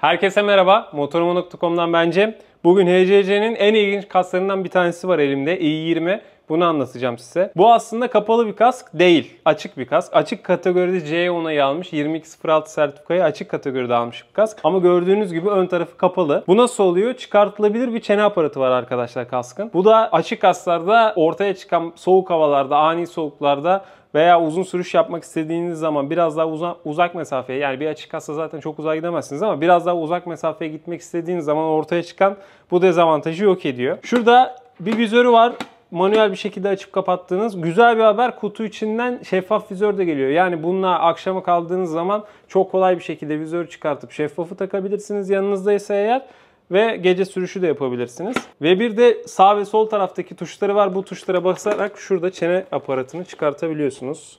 Herkese merhaba. Motormonok.com'dan bence. Bugün HCC'nin en ilginç kaslarından bir tanesi var elimde. i20 bunu anlatacağım size. Bu aslında kapalı bir kask değil. Açık bir kask. Açık kategoride C onayı almış. 2206 sertifikayı açık kategoride almış bir kask. Ama gördüğünüz gibi ön tarafı kapalı. Bu nasıl oluyor? Çıkartılabilir bir çene aparatı var arkadaşlar kaskın. Bu da açık kasklarda ortaya çıkan soğuk havalarda, ani soğuklarda veya uzun sürüş yapmak istediğiniz zaman biraz daha uza, uzak mesafeye yani bir açık hasta zaten çok uzağa gidemezsiniz ama biraz daha uzak mesafeye gitmek istediğiniz zaman ortaya çıkan bu dezavantajı yok ediyor. Şurada bir vizörü var manuel bir şekilde açıp kapattığınız güzel bir haber kutu içinden şeffaf vizör de geliyor. Yani bununla akşama kaldığınız zaman çok kolay bir şekilde vizörü çıkartıp şeffafı takabilirsiniz yanınızdaysa eğer ve gece sürüşü de yapabilirsiniz. Ve bir de sağ ve sol taraftaki tuşları var. Bu tuşlara basarak şurada çene aparatını çıkartabiliyorsunuz.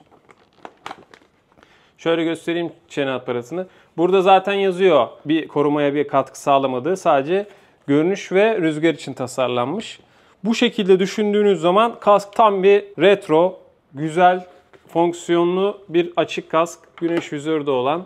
Şöyle göstereyim çene aparatını. Burada zaten yazıyor bir korumaya bir katkı sağlamadığı sadece görünüş ve rüzgar için tasarlanmış. Bu şekilde düşündüğünüz zaman kask tam bir retro, güzel, fonksiyonlu bir açık kask. Güneş vizörde olan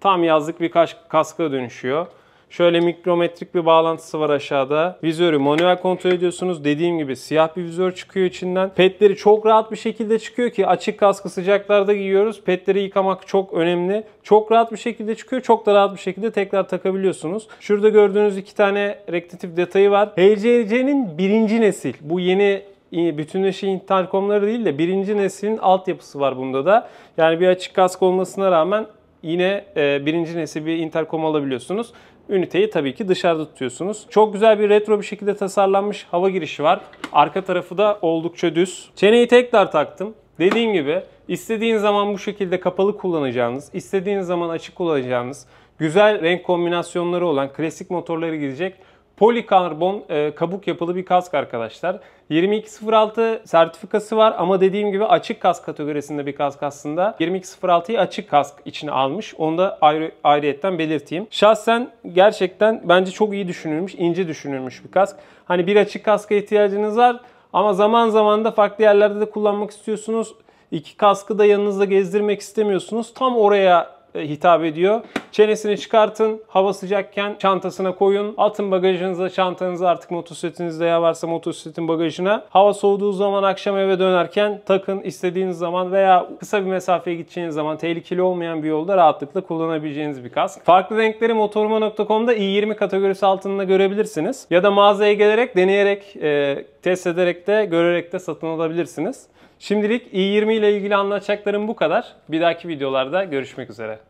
tam yazlık bir kask, kaska dönüşüyor. Şöyle mikrometrik bir bağlantısı var aşağıda. Vizörü manuel kontrol ediyorsunuz. Dediğim gibi siyah bir vizör çıkıyor içinden. Petleri çok rahat bir şekilde çıkıyor ki açık kaskı sıcaklarda giyiyoruz. Petleri yıkamak çok önemli. Çok rahat bir şekilde çıkıyor. Çok da rahat bir şekilde tekrar takabiliyorsunuz. Şurada gördüğünüz iki tane rektatif detayı var. HCC'nin birinci nesil. Bu yeni bütünleşen interkomları değil de birinci neslin altyapısı var bunda da. Yani bir açık kask olmasına rağmen yine e, birinci nesil bir interkom alabiliyorsunuz. Üniteyi tabii ki dışarıda tutuyorsunuz. Çok güzel bir retro bir şekilde tasarlanmış hava girişi var. Arka tarafı da oldukça düz. Çeneyi tekrar taktım. Dediğim gibi istediğin zaman bu şekilde kapalı kullanacağınız, istediğin zaman açık kullanacağınız, güzel renk kombinasyonları olan klasik motorları gidecek Polikarbon e, kabuk yapılı bir kask arkadaşlar. 2206 sertifikası var ama dediğim gibi açık kask kategorisinde bir kask aslında. 2206'yı açık kask içine almış. Onu da ayrı, ayrıyetten belirteyim. Şahsen gerçekten bence çok iyi düşünülmüş, ince düşünülmüş bir kask. Hani bir açık kaska ihtiyacınız var ama zaman zaman da farklı yerlerde de kullanmak istiyorsunuz. İki kaskı da yanınızda gezdirmek istemiyorsunuz. Tam oraya e, hitap ediyor. Çenesini çıkartın. Hava sıcakken çantasına koyun. Atın bagajınıza çantanızı artık motosikletinizde ya varsa motosikletin bagajına. Hava soğuduğu zaman akşam eve dönerken takın istediğiniz zaman veya kısa bir mesafeye gideceğiniz zaman tehlikeli olmayan bir yolda rahatlıkla kullanabileceğiniz bir kask. Farklı renkleri motoruma.com'da i20 kategorisi altında görebilirsiniz. Ya da mağazaya gelerek, deneyerek, e, test ederek de, görerek de satın alabilirsiniz. Şimdilik i20 ile ilgili anlatacaklarım bu kadar. Bir dahaki videolarda görüşmek üzere.